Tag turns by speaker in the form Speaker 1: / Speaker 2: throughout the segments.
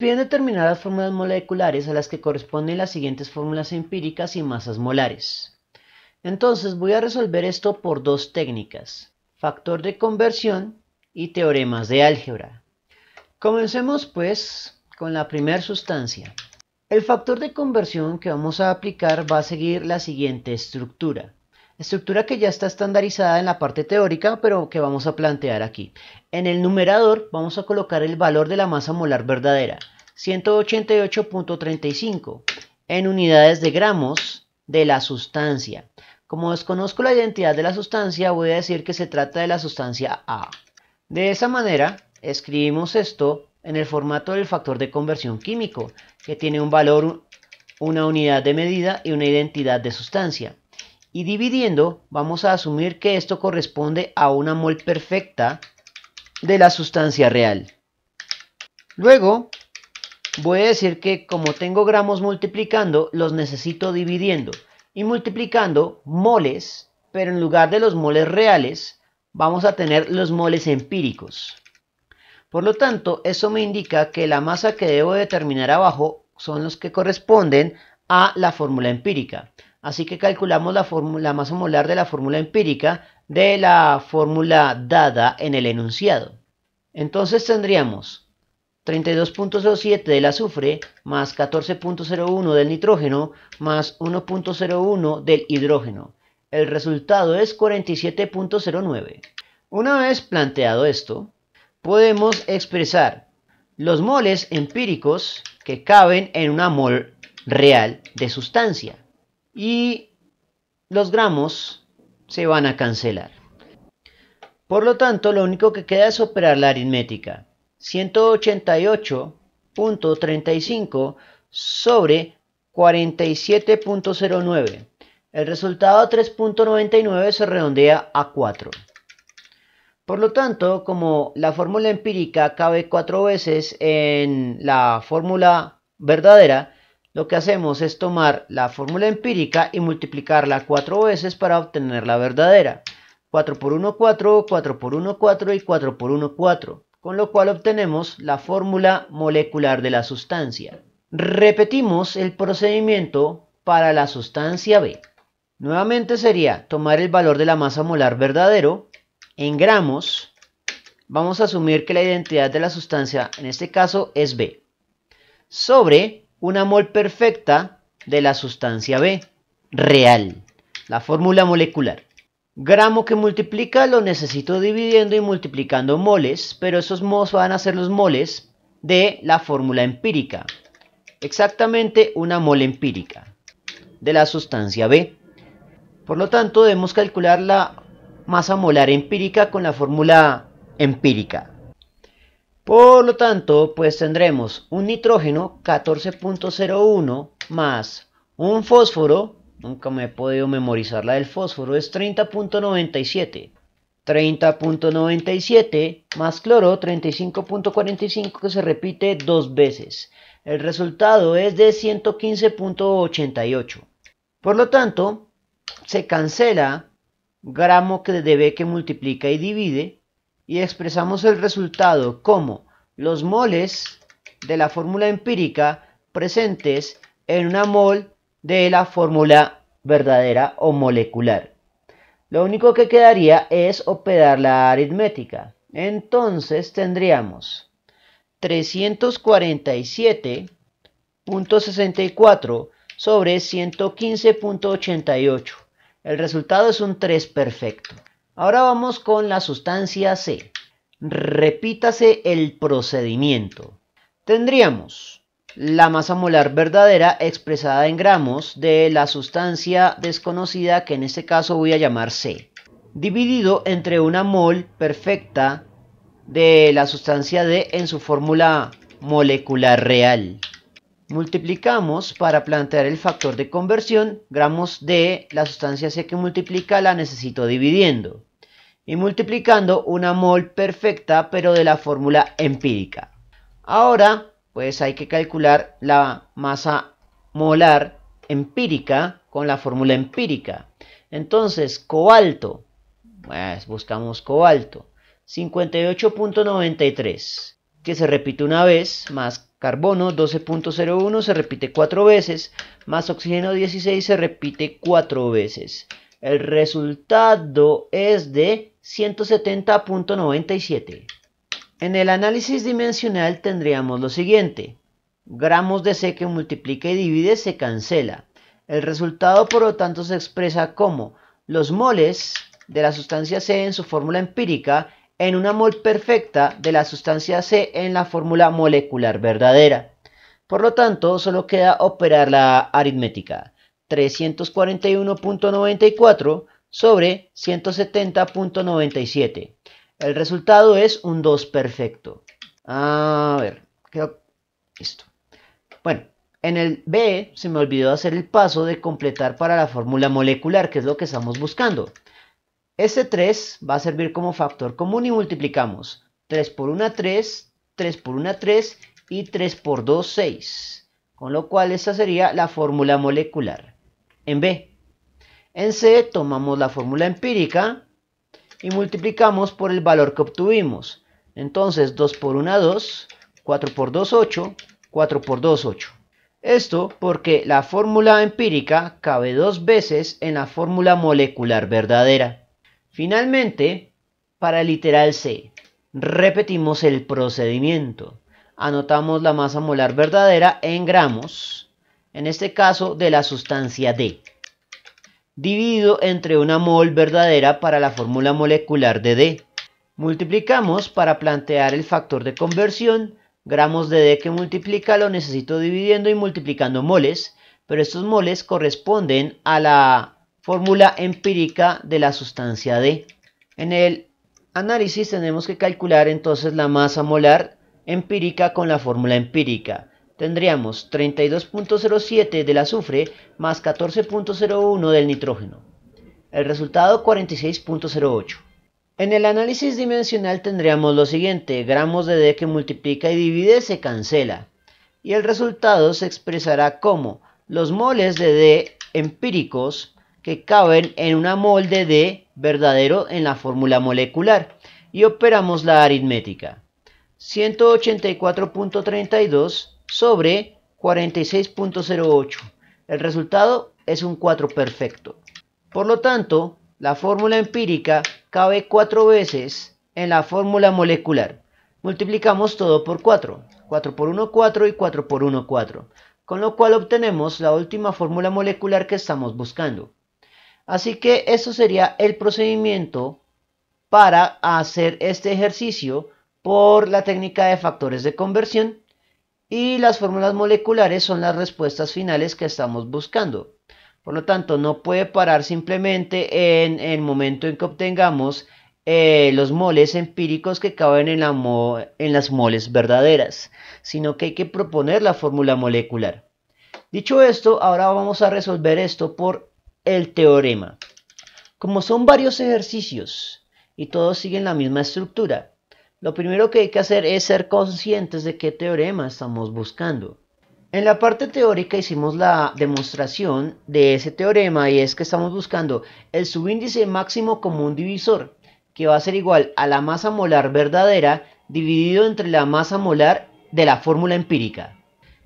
Speaker 1: Bien determinadas fórmulas moleculares a las que corresponden las siguientes fórmulas empíricas y masas molares. Entonces voy a resolver esto por dos técnicas, factor de conversión y teoremas de álgebra. Comencemos pues con la primera sustancia. El factor de conversión que vamos a aplicar va a seguir la siguiente estructura. Estructura que ya está estandarizada en la parte teórica, pero que vamos a plantear aquí. En el numerador vamos a colocar el valor de la masa molar verdadera, 188.35, en unidades de gramos de la sustancia. Como desconozco la identidad de la sustancia, voy a decir que se trata de la sustancia A. De esa manera, escribimos esto en el formato del factor de conversión químico, que tiene un valor, una unidad de medida y una identidad de sustancia. Y dividiendo, vamos a asumir que esto corresponde a una mol perfecta de la sustancia real. Luego, voy a decir que como tengo gramos multiplicando, los necesito dividiendo. Y multiplicando moles, pero en lugar de los moles reales, vamos a tener los moles empíricos. Por lo tanto, eso me indica que la masa que debo determinar abajo son los que corresponden a la fórmula empírica. Así que calculamos la, masa molar de la fórmula empírica de la fórmula dada en el enunciado. Entonces tendríamos 32.07 del azufre más 14.01 del nitrógeno más 1.01 del hidrógeno. El resultado es 47.09. Una vez planteado esto, podemos expresar los moles empíricos que caben en una mol real de sustancia y los gramos se van a cancelar. Por lo tanto, lo único que queda es operar la aritmética. 188.35 sobre 47.09. El resultado 3.99 se redondea a 4. Por lo tanto, como la fórmula empírica cabe 4 veces en la fórmula verdadera, lo que hacemos es tomar la fórmula empírica y multiplicarla cuatro veces para obtener la verdadera. 4 por 1, 4, 4 por 1, 4 y 4 por 1, 4, con lo cual obtenemos la fórmula molecular de la sustancia. Repetimos el procedimiento para la sustancia B. Nuevamente sería tomar el valor de la masa molar verdadero en gramos. Vamos a asumir que la identidad de la sustancia, en este caso, es B. Sobre una mol perfecta de la sustancia B, real, la fórmula molecular. Gramo que multiplica lo necesito dividiendo y multiplicando moles, pero esos moles van a ser los moles de la fórmula empírica. Exactamente una mol empírica de la sustancia B. Por lo tanto, debemos calcular la masa molar empírica con la fórmula empírica. Por lo tanto, pues tendremos un nitrógeno 14.01 más un fósforo, nunca me he podido memorizar la del fósforo, es 30.97. 30.97 más cloro 35.45 que se repite dos veces. El resultado es de 115.88. Por lo tanto, se cancela gramo que debe que multiplica y divide y expresamos el resultado como los moles de la fórmula empírica presentes en una mol de la fórmula verdadera o molecular. Lo único que quedaría es operar la aritmética. Entonces tendríamos 347.64 sobre 115.88. El resultado es un 3 perfecto. Ahora vamos con la sustancia C. Repítase el procedimiento. Tendríamos la masa molar verdadera expresada en gramos de la sustancia desconocida que en este caso voy a llamar C, dividido entre una mol perfecta de la sustancia D en su fórmula molecular real. Multiplicamos para plantear el factor de conversión gramos de la sustancia C que multiplica la necesito dividiendo y multiplicando una mol perfecta pero de la fórmula empírica. Ahora pues hay que calcular la masa molar empírica con la fórmula empírica. Entonces, cobalto, pues buscamos cobalto, 58.93, que se repite una vez, más carbono 12.01 se repite cuatro veces, más oxígeno 16 se repite cuatro veces. El resultado es de 170.97. En el análisis dimensional tendríamos lo siguiente. Gramos de C que multiplica y divide se cancela. El resultado por lo tanto se expresa como los moles de la sustancia C en su fórmula empírica en una mol perfecta de la sustancia C en la fórmula molecular verdadera. Por lo tanto, solo queda operar la aritmética. 341.94 sobre 170.97. El resultado es un 2 perfecto. A ver, quedó Listo. Bueno, en el B se me olvidó hacer el paso de completar para la fórmula molecular, que es lo que estamos buscando. Este 3 va a servir como factor común y multiplicamos 3 por 1, 3, 3 por 1, 3 y 3 por 2, 6. Con lo cual esta sería la fórmula molecular en B. En C tomamos la fórmula empírica y multiplicamos por el valor que obtuvimos. Entonces 2 por 1, 2, 4 por 2, 8, 4 por 2, 8. Esto porque la fórmula empírica cabe dos veces en la fórmula molecular verdadera. Finalmente, para el literal C, repetimos el procedimiento. Anotamos la masa molar verdadera en gramos, en este caso de la sustancia D dividido entre una mol verdadera para la fórmula molecular de D. Multiplicamos para plantear el factor de conversión, gramos de D que multiplica lo necesito dividiendo y multiplicando moles, pero estos moles corresponden a la fórmula empírica de la sustancia D. En el análisis tenemos que calcular entonces la masa molar empírica con la fórmula empírica tendríamos 32.07 del azufre más 14.01 del nitrógeno. El resultado 46.08. En el análisis dimensional tendríamos lo siguiente, gramos de D que multiplica y divide se cancela, y el resultado se expresará como los moles de D empíricos que caben en una mol de D verdadero en la fórmula molecular, y operamos la aritmética. 184.32 sobre 46.08. El resultado es un 4 perfecto. Por lo tanto, la fórmula empírica cabe 4 veces en la fórmula molecular. Multiplicamos todo por 4. 4 por 1, 4 y 4 por 1, 4. Con lo cual obtenemos la última fórmula molecular que estamos buscando. Así que eso sería el procedimiento para hacer este ejercicio por la técnica de factores de conversión y las fórmulas moleculares son las respuestas finales que estamos buscando. Por lo tanto, no puede parar simplemente en el momento en que obtengamos eh, los moles empíricos que caben en, en las moles verdaderas, sino que hay que proponer la fórmula molecular. Dicho esto, ahora vamos a resolver esto por el teorema. Como son varios ejercicios y todos siguen la misma estructura, lo primero que hay que hacer es ser conscientes de qué teorema estamos buscando. En la parte teórica hicimos la demostración de ese teorema y es que estamos buscando el subíndice máximo común divisor, que va a ser igual a la masa molar verdadera dividido entre la masa molar de la fórmula empírica.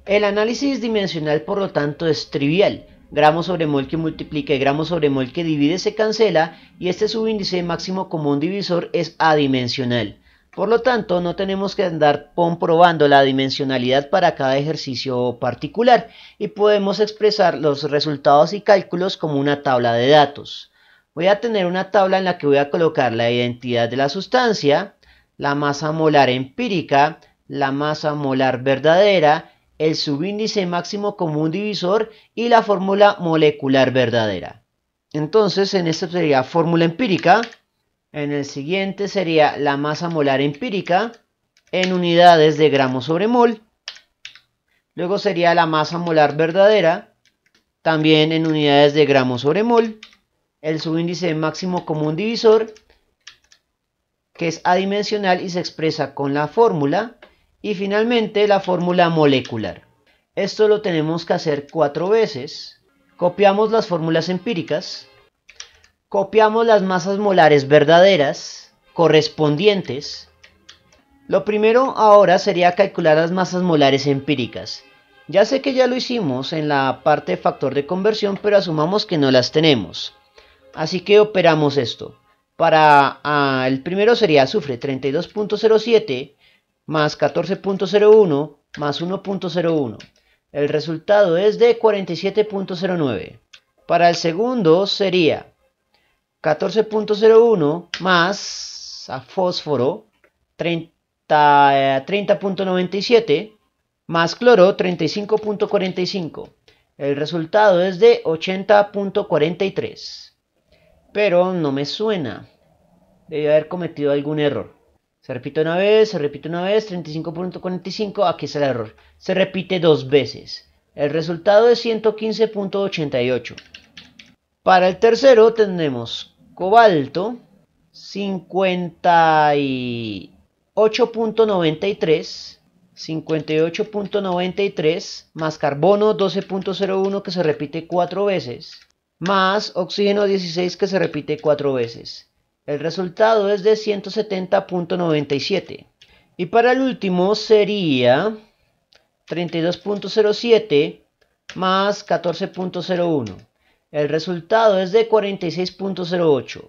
Speaker 1: El análisis dimensional por lo tanto es trivial. Gramo sobre mol que multiplica y gramo sobre mol que divide se cancela y este subíndice máximo común divisor es adimensional. Por lo tanto, no tenemos que andar comprobando la dimensionalidad para cada ejercicio particular y podemos expresar los resultados y cálculos como una tabla de datos. Voy a tener una tabla en la que voy a colocar la identidad de la sustancia, la masa molar empírica, la masa molar verdadera, el subíndice máximo común divisor y la fórmula molecular verdadera. Entonces, en esta sería fórmula empírica, en el siguiente sería la masa molar empírica en unidades de gramos sobre mol. Luego sería la masa molar verdadera, también en unidades de gramos sobre mol. El subíndice máximo común divisor, que es adimensional y se expresa con la fórmula. Y finalmente la fórmula molecular. Esto lo tenemos que hacer cuatro veces. Copiamos las fórmulas empíricas copiamos las masas molares verdaderas correspondientes. Lo primero ahora sería calcular las masas molares empíricas. Ya sé que ya lo hicimos en la parte de factor de conversión, pero asumamos que no las tenemos. Así que operamos esto. Para ah, el primero sería azufre 32.07 más 14.01 más 1.01. El resultado es de 47.09. Para el segundo sería 14.01 más a fósforo 30.97 eh, más cloro 35.45. El resultado es de 80.43. Pero no me suena. Debe haber cometido algún error. Se repite una vez, se repite una vez, 35.45, aquí es el error. Se repite dos veces. El resultado es 115.88. Para el tercero tenemos cobalto 58.93, 58.93 más carbono 12.01 que se repite 4 veces, más oxígeno 16 que se repite 4 veces. El resultado es de 170.97. Y para el último sería 32.07 más 14.01. El resultado es de 46.08.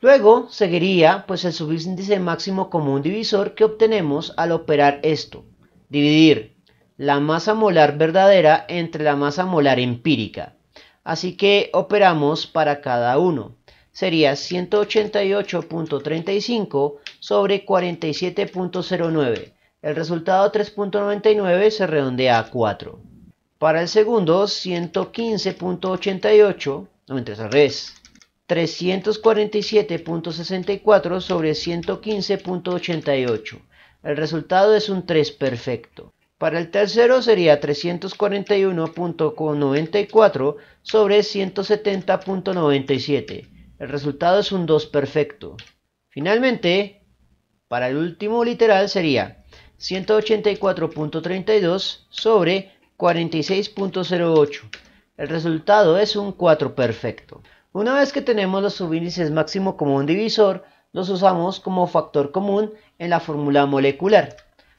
Speaker 1: Luego seguiría pues el subíndice máximo común divisor que obtenemos al operar esto. Dividir la masa molar verdadera entre la masa molar empírica. Así que operamos para cada uno. Sería 188.35 sobre 47.09. El resultado 3.99 se redondea a 4. Para el segundo, 115.88, no me al revés, 347.64 sobre 115.88. El resultado es un 3 perfecto. Para el tercero sería 341.94 sobre 170.97. El resultado es un 2 perfecto. Finalmente, para el último literal sería 184.32 sobre 46.08. El resultado es un 4 perfecto. Una vez que tenemos los subíndices máximo común divisor, los usamos como factor común en la fórmula molecular.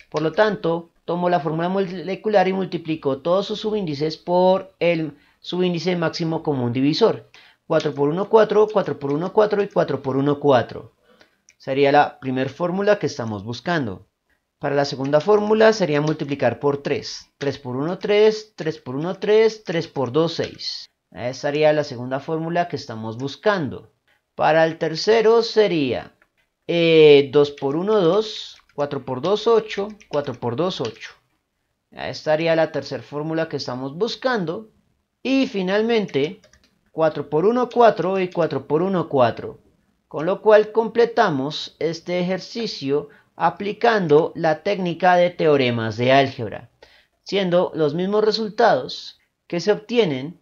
Speaker 1: Por lo tanto, tomo la fórmula molecular y multiplico todos sus subíndices por el subíndice máximo común divisor. 4 por 1, 4, 4 por 1, 4 y 4 por 1, 4. Sería la primer fórmula que estamos buscando. Para la segunda fórmula sería multiplicar por 3. 3 por 1, 3, 3 por 1, 3, 3 por 2, 6. Esa sería la segunda fórmula que estamos buscando. Para el tercero sería 2 eh, por 1, 2, 4 por 2, 8, 4 por 2, 8. Esta estaría la tercera fórmula que estamos buscando. Y finalmente, 4 por 1, 4 y 4 por 1, 4. Con lo cual completamos este ejercicio aplicando la técnica de teoremas de álgebra, siendo los mismos resultados que se obtienen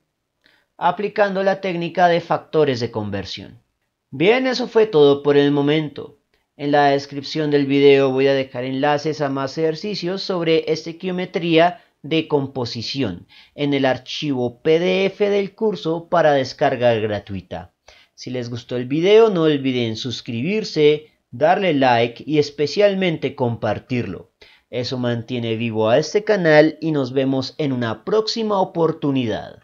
Speaker 1: aplicando la técnica de factores de conversión. Bien, eso fue todo por el momento. En la descripción del video voy a dejar enlaces a más ejercicios sobre estequiometría de composición en el archivo PDF del curso para descarga gratuita. Si les gustó el video no olviden suscribirse, darle like y especialmente compartirlo. Eso mantiene vivo a este canal y nos vemos en una próxima oportunidad.